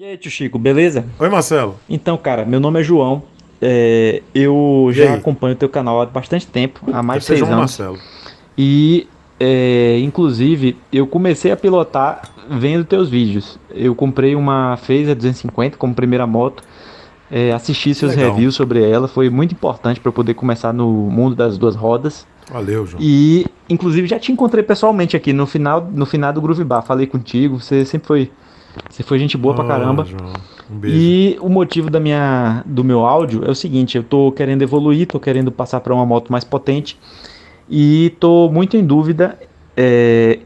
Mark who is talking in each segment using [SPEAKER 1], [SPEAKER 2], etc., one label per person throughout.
[SPEAKER 1] E aí, tio Chico, beleza? Oi, Marcelo. Então, cara, meu nome é João. É, eu e já aí? acompanho o teu canal há bastante tempo, há mais de seis João anos. Marcelo. E, é, inclusive, eu comecei a pilotar vendo teus vídeos. Eu comprei uma Phaser 250 como primeira moto. É, assisti seus Legal. reviews sobre ela, foi muito importante para eu poder começar no mundo das duas rodas. Valeu, João. E, inclusive, já te encontrei pessoalmente aqui no final, no final do Groove Bar. Falei contigo, você sempre foi você foi gente boa oh, pra caramba. João. Um beijo. E o motivo da minha, do meu áudio é o seguinte: eu tô querendo evoluir, tô querendo passar para uma moto mais potente e tô muito em dúvida é,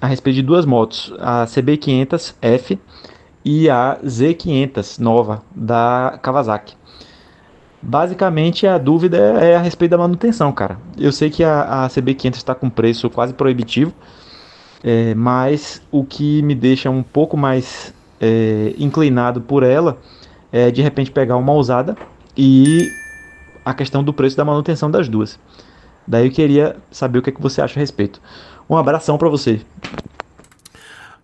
[SPEAKER 1] a respeito de duas motos, a CB500F e a Z500 nova da Kawasaki. Basicamente, a dúvida é a respeito da manutenção, cara. Eu sei que a, a CB500 está com preço quase proibitivo, é, mas o que me deixa um pouco mais é, inclinado por ela é de repente pegar uma ousada e a questão do preço da manutenção das duas. Daí eu queria saber o que, é que você acha a respeito.
[SPEAKER 2] Um abração para você.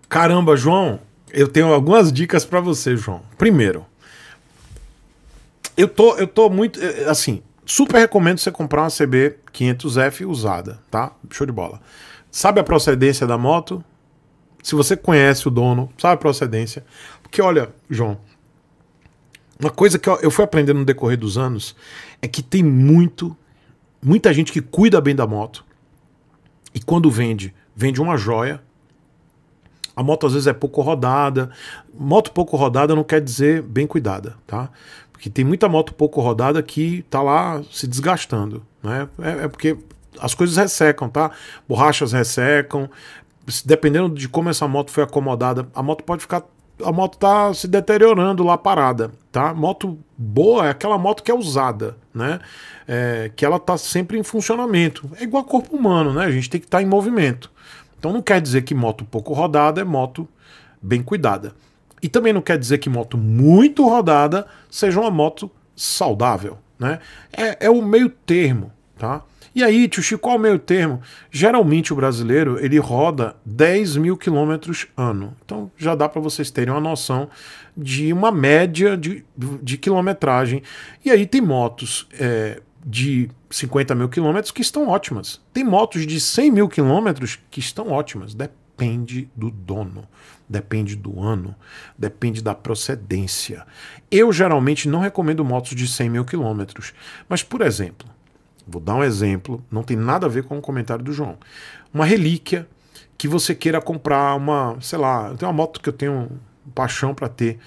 [SPEAKER 2] Caramba, João, eu tenho algumas dicas para você, João. Primeiro, eu tô, eu tô muito, eh, assim, super recomendo você comprar uma CB 500F usada, tá? Show de bola sabe a procedência da moto, se você conhece o dono, sabe a procedência. Porque olha, João, uma coisa que eu fui aprendendo no decorrer dos anos é que tem muito, muita gente que cuida bem da moto e quando vende, vende uma joia. A moto às vezes é pouco rodada. Moto pouco rodada não quer dizer bem cuidada, tá? Porque tem muita moto pouco rodada que tá lá se desgastando, né? É, é porque as coisas ressecam, tá? Borrachas ressecam. Dependendo de como essa moto foi acomodada, a moto pode ficar. A moto tá se deteriorando lá parada, tá? Moto boa é aquela moto que é usada, né? É, que ela tá sempre em funcionamento. É igual corpo humano, né? A gente tem que estar tá em movimento. Então não quer dizer que moto pouco rodada é moto bem cuidada. E também não quer dizer que moto muito rodada seja uma moto saudável, né? é, é o meio termo, Tá? E aí, tio Chico, qual é o meio termo? Geralmente o brasileiro ele roda 10 mil quilômetros ano. Então já dá para vocês terem uma noção de uma média de, de quilometragem. E aí tem motos é, de 50 mil quilômetros que estão ótimas. Tem motos de 100 mil quilômetros que estão ótimas. Depende do dono, depende do ano, depende da procedência. Eu geralmente não recomendo motos de 100 mil quilômetros. Mas, por exemplo, Vou dar um exemplo, não tem nada a ver com o comentário do João. Uma relíquia que você queira comprar uma, sei lá, eu tenho uma moto que eu tenho paixão para ter,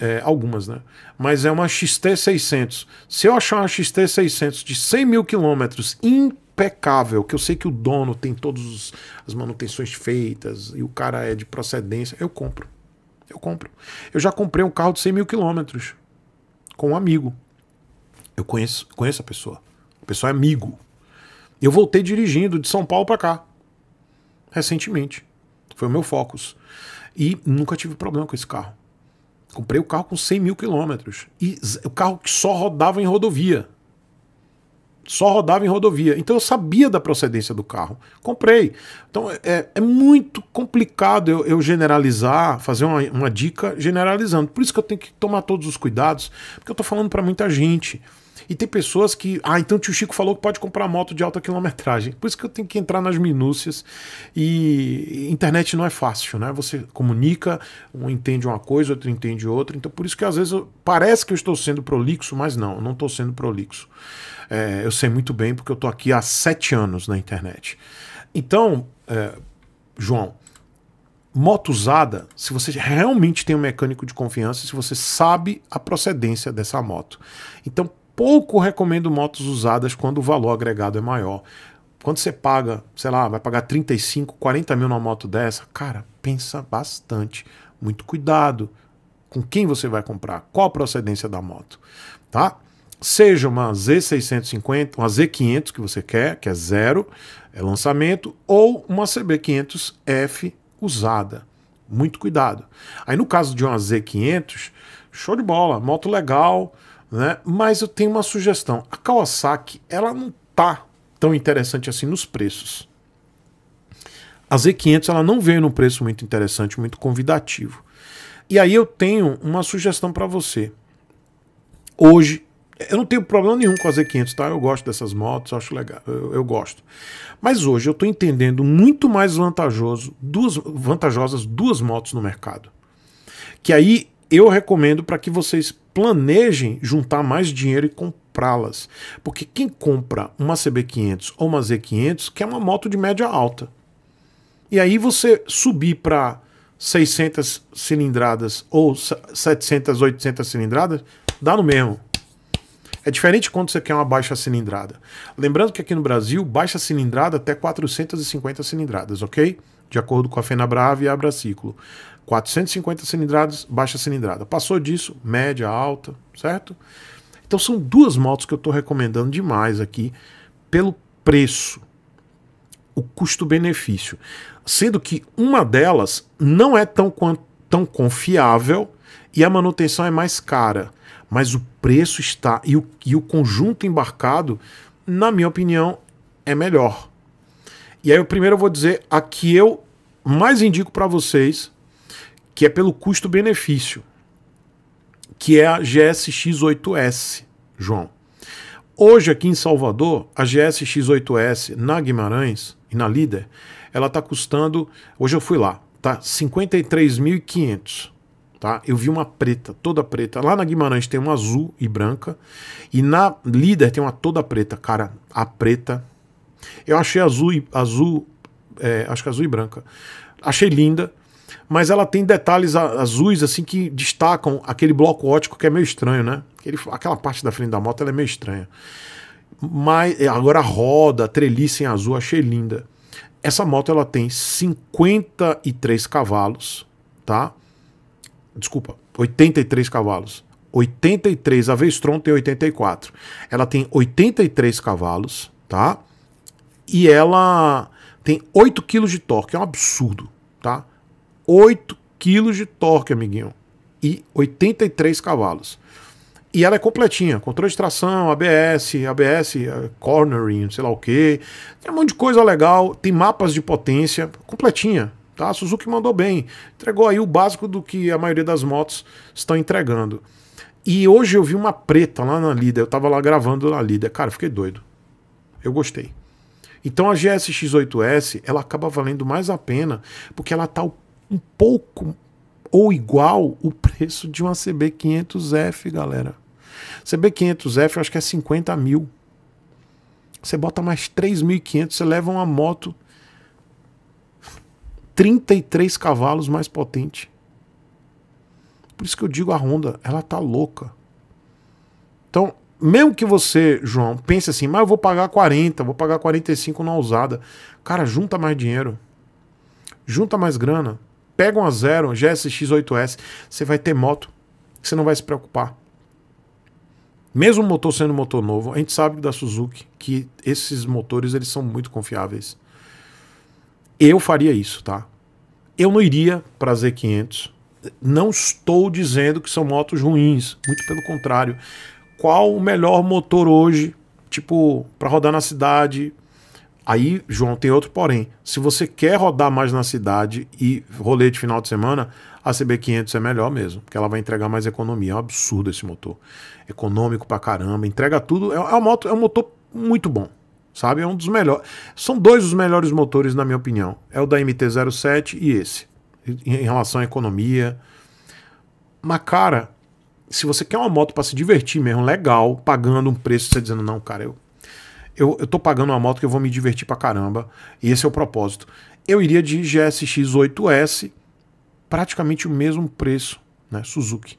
[SPEAKER 2] é, algumas, né? Mas é uma XT600. Se eu achar uma XT600 de 100 mil quilômetros impecável, que eu sei que o dono tem todas as manutenções feitas e o cara é de procedência, eu compro. Eu compro. Eu já comprei um carro de 100 mil quilômetros com um amigo. Eu conheço, conheço a pessoa pessoal é amigo. Eu voltei dirigindo de São Paulo para cá, recentemente. Foi o meu Focus. E nunca tive problema com esse carro. Comprei o carro com 100 mil quilômetros. E o carro que só rodava em rodovia. Só rodava em rodovia. Então eu sabia da procedência do carro. Comprei. Então é, é muito complicado eu, eu generalizar, fazer uma, uma dica generalizando. Por isso que eu tenho que tomar todos os cuidados, porque eu estou falando para muita gente. E tem pessoas que. Ah, então o tio Chico falou que pode comprar moto de alta quilometragem. Por isso que eu tenho que entrar nas minúcias. E internet não é fácil, né? Você comunica, um entende uma coisa, outro entende outra. Então por isso que às vezes eu... parece que eu estou sendo prolixo, mas não, eu não estou sendo prolixo. É, eu sei muito bem porque eu estou aqui há sete anos na internet. Então, é, João, moto usada, se você realmente tem um mecânico de confiança, se você sabe a procedência dessa moto. Então, pouco recomendo motos usadas quando o valor agregado é maior. Quando você paga, sei lá, vai pagar 35, 40 mil numa moto dessa, cara, pensa bastante. Muito cuidado com quem você vai comprar, qual a procedência da moto, tá? Seja uma Z650, uma Z500 que você quer, que é zero, é lançamento, ou uma CB500F usada. Muito cuidado. Aí no caso de uma Z500, show de bola, moto legal, né? Mas eu tenho uma sugestão. A Kawasaki, ela não tá tão interessante assim nos preços. A Z500 ela não veio num preço muito interessante, muito convidativo. E aí eu tenho uma sugestão para você. Hoje, eu não tenho problema nenhum com a Z500, tá? Eu gosto dessas motos, acho legal, eu, eu gosto. Mas hoje eu estou entendendo muito mais vantajoso, duas vantajosas duas motos no mercado. Que aí eu recomendo para que vocês planejem juntar mais dinheiro e comprá-las. Porque quem compra uma CB500 ou uma Z500 quer uma moto de média alta. E aí você subir para 600 cilindradas ou 700, 800 cilindradas, dá no mesmo. É diferente quando você quer uma baixa cilindrada. Lembrando que aqui no Brasil, baixa cilindrada até 450 cilindradas, ok? De acordo com a Fenabrave e a Abraciclo. 450 cilindradas, baixa cilindrada. Passou disso, média, alta, certo? Então são duas motos que eu estou recomendando demais aqui pelo preço, o custo-benefício. Sendo que uma delas não é tão, tão confiável e a manutenção é mais cara. Mas o preço está e o, e o conjunto embarcado, na minha opinião, é melhor. E aí, eu primeiro eu vou dizer a que eu mais indico para vocês que é pelo custo-benefício, que é a GSX-8S, João. Hoje aqui em Salvador, a GSX-8S na Guimarães e na Líder, ela está custando, hoje eu fui lá, tá 53.500 tá? Eu vi uma preta, toda preta. Lá na Guimarães tem uma azul e branca. E na Líder tem uma toda preta. Cara, a preta. Eu achei azul e azul. É, acho que azul e branca. Achei linda mas ela tem detalhes azuis assim que destacam aquele bloco ótico que é meio estranho, né? Aquele, aquela parte da frente da moto é meio estranha. Mas é, agora a roda, a treliça em azul, achei linda. Essa moto ela tem 53 cavalos, tá? Desculpa, 83 cavalos. 83, a Vestron tem 84. Ela tem 83 cavalos, tá? E ela tem 8 kg de torque, é um absurdo, tá? 8 quilos de torque, amiguinho, e 83 cavalos. E ela é completinha, controle de tração, ABS, ABS, eh, cornering, sei lá o que. Tem um monte de coisa legal, tem mapas de potência, completinha, tá? A Suzuki mandou bem, entregou aí o básico do que a maioria das motos estão entregando. E hoje eu vi uma preta lá na Lida, eu tava lá gravando na Lida, cara, fiquei doido. Eu gostei. Então a GSX-8S, ela acaba valendo mais a pena porque ela tá o um pouco ou igual o preço de uma CB500F, galera. CB500F eu acho que é 50 mil. Você bota mais 3.500, você leva uma moto 33 cavalos mais potente. Por isso que eu digo a Honda, ela tá louca. Então, mesmo que você, João, pense assim, mas eu vou pagar 40, vou pagar 45 na usada. Cara, junta mais dinheiro. Junta mais grana pega uma Zero, GSX-8S, você vai ter moto, você não vai se preocupar. Mesmo o motor sendo um motor novo, a gente sabe da Suzuki que esses motores eles são muito confiáveis. Eu faria isso, tá? Eu não iria para Z500. Não estou dizendo que são motos ruins, muito pelo contrário. Qual o melhor motor hoje, tipo, para rodar na cidade, Aí, João, tem outro porém. Se você quer rodar mais na cidade e rolê de final de semana, a CB500 é melhor mesmo, porque ela vai entregar mais economia. É um absurdo esse motor. Econômico pra caramba, entrega tudo. É, é, um, motor, é um motor muito bom, sabe? É um dos melhores. São dois dos melhores motores, na minha opinião. É o da MT-07 e esse, em relação à economia. Mas, cara, se você quer uma moto para se divertir mesmo, legal, pagando um preço, você tá dizendo, não, cara, eu eu, eu tô pagando uma moto que eu vou me divertir pra caramba. e Esse é o propósito. Eu iria de GSX 8S, praticamente o mesmo preço, né? Suzuki.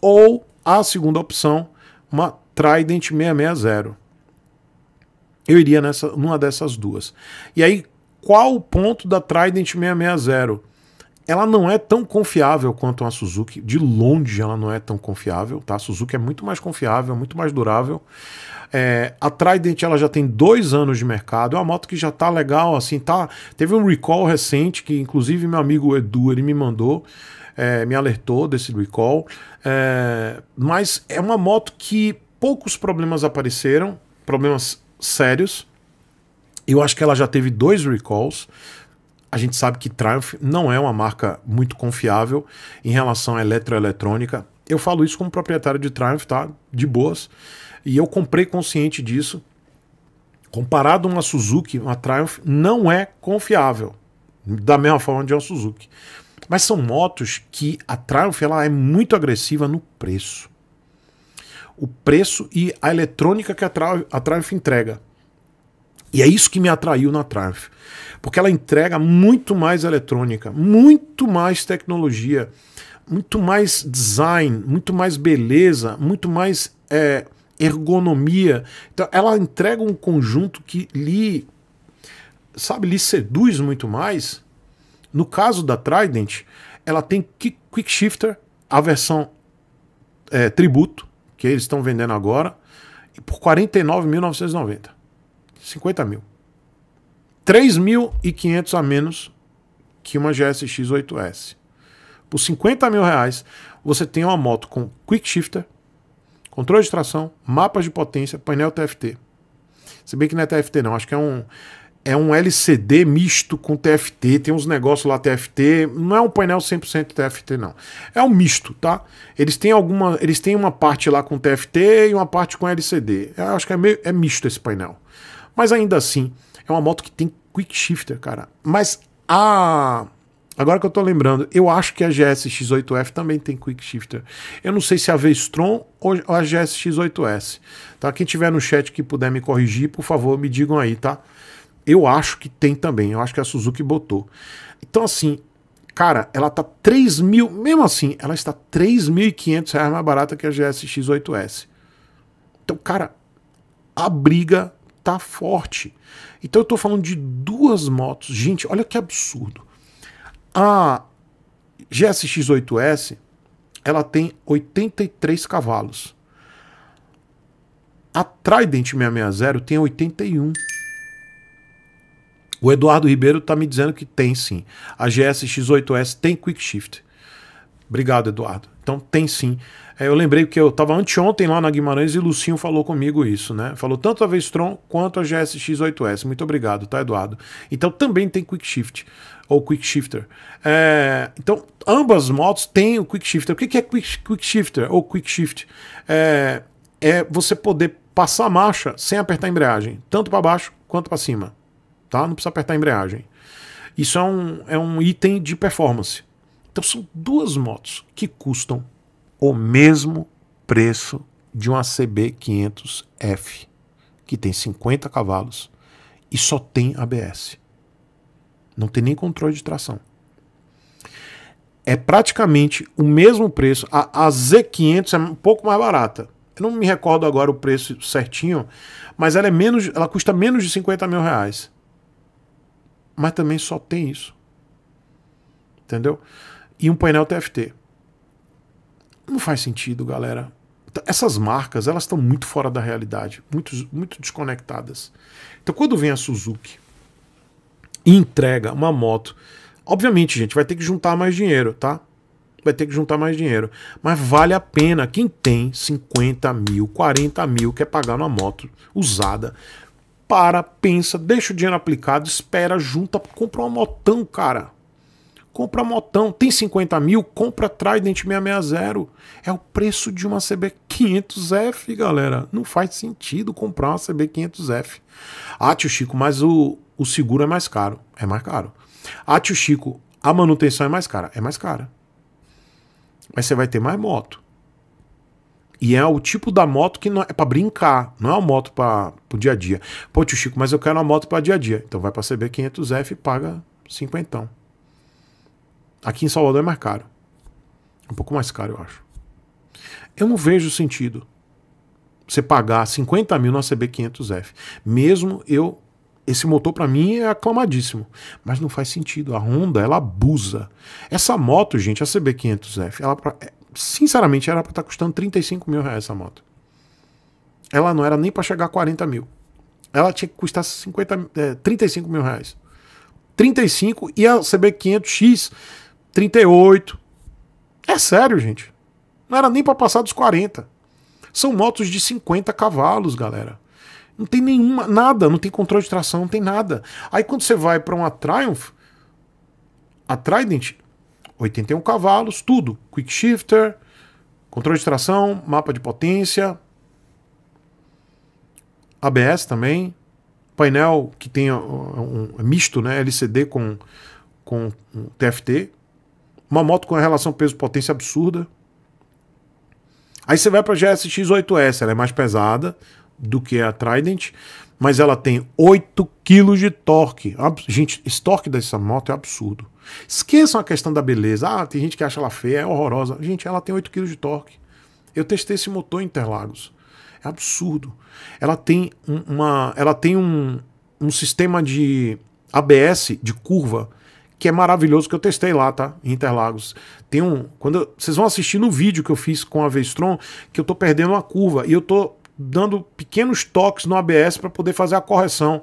[SPEAKER 2] Ou a segunda opção, uma Trident 660. Eu iria nessa, numa dessas duas. E aí, qual o ponto da Trident 660? ela não é tão confiável quanto a Suzuki, de longe ela não é tão confiável, tá? A Suzuki é muito mais confiável, muito mais durável. É, a Trident ela já tem dois anos de mercado, é uma moto que já tá legal, assim, tá? Teve um recall recente que, inclusive, meu amigo Edu ele me mandou, é, me alertou desse recall, é, mas é uma moto que poucos problemas apareceram, problemas sérios. Eu acho que ela já teve dois recalls, a gente sabe que Triumph não é uma marca muito confiável em relação à eletroeletrônica. Eu falo isso como proprietário de Triumph, tá? De boas. E eu comprei consciente disso. Comparado a uma Suzuki, uma Triumph não é confiável. Da mesma forma de uma Suzuki. Mas são motos que a Triumph ela é muito agressiva no preço. O preço e a eletrônica que a Triumph entrega. E é isso que me atraiu na Triumph, porque ela entrega muito mais eletrônica, muito mais tecnologia, muito mais design, muito mais beleza, muito mais é, ergonomia. Então, ela entrega um conjunto que lhe, sabe, lhe seduz muito mais. No caso da Trident, ela tem Quick Shifter, a versão é, tributo, que eles estão vendendo agora, por R$ 49.990. 50 mil. 3.500 a menos que uma GSX 8S. Por 50 mil reais, você tem uma moto com quick shifter, controle de tração, mapas de potência, painel TFT. Se bem que não é TFT não, acho que é um é um LCD misto com TFT, tem uns negócios lá TFT, não é um painel 100% TFT não. É um misto, tá? Eles têm alguma, eles têm uma parte lá com TFT e uma parte com LCD. Eu acho que é meio é misto esse painel. Mas ainda assim, é uma moto que tem quick shifter, cara. Mas a. Agora que eu tô lembrando, eu acho que a GSX8F também tem quick shifter. Eu não sei se é a V-Strom ou a GSX8S. Tá? Quem tiver no chat que puder me corrigir, por favor, me digam aí, tá? Eu acho que tem também. Eu acho que a Suzuki botou. Então, assim, cara, ela tá 3 mil. Mesmo assim, ela está 3.500 reais mais barata que a GSX8S. Então, cara, a briga tá forte. Então eu tô falando de duas motos. Gente, olha que absurdo. A GSX-8S, ela tem 83 cavalos. A Trident 660 tem 81. O Eduardo Ribeiro tá me dizendo que tem sim. A GSX-8S tem Quick Shift. Obrigado, Eduardo. Então tem sim. É, eu lembrei que eu estava anteontem lá na Guimarães e Lucinho falou comigo isso, né? Falou tanto a Vestron quanto a GSX8S. Muito obrigado, tá, Eduardo? Então também tem Quick Shift ou Quick Shifter. É, então ambas motos têm o Quick Shifter. O que é Quick, quick Shifter ou Quick Shift? É, é você poder passar a marcha sem apertar a embreagem, tanto para baixo quanto para cima, tá? Não precisa apertar a embreagem. Isso é um, é um item de performance. Então são duas motos que custam o mesmo preço de uma CB500F, que tem 50 cavalos e só tem ABS. Não tem nem controle de tração. É praticamente o mesmo preço. A, a Z500 é um pouco mais barata. Eu não me recordo agora o preço certinho, mas ela é menos, ela custa menos de 50 mil reais. Mas também só tem isso. Entendeu? e um painel TFT. Não faz sentido, galera. Essas marcas, elas estão muito fora da realidade, muito, muito desconectadas. Então, quando vem a Suzuki e entrega uma moto, obviamente, gente, vai ter que juntar mais dinheiro, tá? vai ter que juntar mais dinheiro. Mas vale a pena. Quem tem 50 mil, 40 mil, quer pagar numa moto usada, para, pensa, deixa o dinheiro aplicado, espera, junta, compra uma motão, cara. Compra motão, tem 50 mil, compra Trident 660. É o preço de uma CB500F, galera. Não faz sentido comprar uma CB500F. Ah, tio Chico, mas o, o seguro é mais caro. É mais caro. Ah, tio Chico, a manutenção é mais cara. É mais cara. Mas você vai ter mais moto. E é o tipo da moto que não é para brincar, não é uma moto para o dia a dia. Pô, tio Chico, mas eu quero uma moto para dia a dia. Então vai para CB500F e paga cinquentão. Aqui em Salvador é mais caro. É um pouco mais caro, eu acho. Eu não vejo sentido você pagar 50 mil na CB500F. Mesmo eu. Esse motor para mim é aclamadíssimo. Mas não faz sentido. A Honda, ela abusa. Essa moto, gente, a CB500F, ela, é, sinceramente, era para estar tá custando 35 mil reais essa moto. Ela não era nem para chegar a 40 mil. Ela tinha que custar 50, é, 35 mil reais. 35 e a CB500X 38. É sério, gente. Não era nem para passar dos 40. São motos de 50 cavalos, galera. Não tem nenhuma, nada, não tem controle de tração, não tem nada. Aí quando você vai para uma Triumph, a Trident, 81 cavalos, tudo, quick shifter, controle de tração, mapa de potência, ABS também, painel que tem um, um misto, né, LCD com com TFT, uma moto com relação peso-potência absurda. Aí você vai para a GSX-8S, ela é mais pesada do que a Trident, mas ela tem 8 kg de torque. É gente, esse torque dessa moto é absurdo. Esqueçam a questão da beleza. Ah, tem gente que acha ela feia, é horrorosa. Gente, ela tem 8 kg de torque. Eu testei esse motor em Interlagos. É absurdo. Ela tem uma, ela tem um, um sistema de ABS de curva que é maravilhoso, que eu testei lá, tá? Em Interlagos. Tem um. Quando, vocês vão assistir no vídeo que eu fiz com a Vestron, que eu tô perdendo uma curva e eu tô dando pequenos toques no ABS para poder fazer a correção.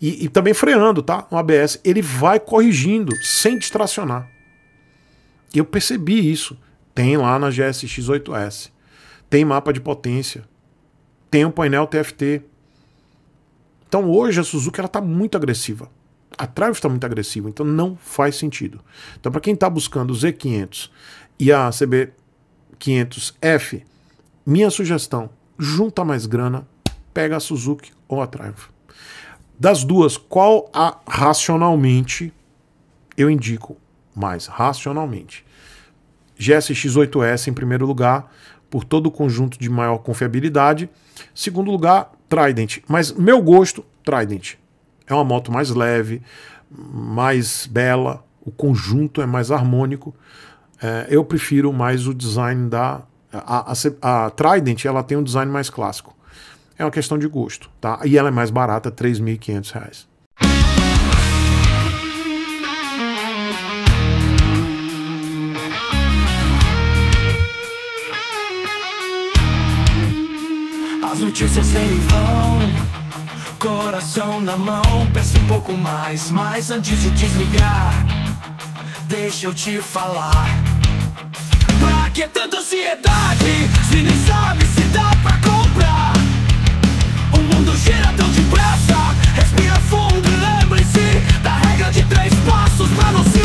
[SPEAKER 2] E, e, também freando, tá? No ABS. Ele vai corrigindo sem distracionar. Eu percebi isso. Tem lá na GSX8S. Tem mapa de potência. Tem um painel TFT. Então hoje a Suzuki ela tá muito agressiva a Triumph está muito agressiva, então não faz sentido. Então, para quem está buscando o Z500 e a CB500F, minha sugestão, junta mais grana, pega a Suzuki ou a Triumph. Das duas, qual a racionalmente eu indico mais? Racionalmente. GSX-8S em primeiro lugar, por todo o conjunto de maior confiabilidade. Segundo lugar, Trident. Mas meu gosto, Trident. É uma moto mais leve, mais bela, o conjunto é mais harmônico. É, eu prefiro mais o design da. A, a, a, Trident ela tem um design mais clássico. É uma questão de gosto, tá? E ela é mais barata, R$ 3.500.
[SPEAKER 3] As notícias sempre vão coração na mão, peço um pouco mais, mas antes de desligar, deixa eu te falar. Pra que tanta ansiedade? Se nem sabe se dá pra comprar. O mundo gira tão depressa, respira fundo e lembre-se da regra de três passos pra não ser.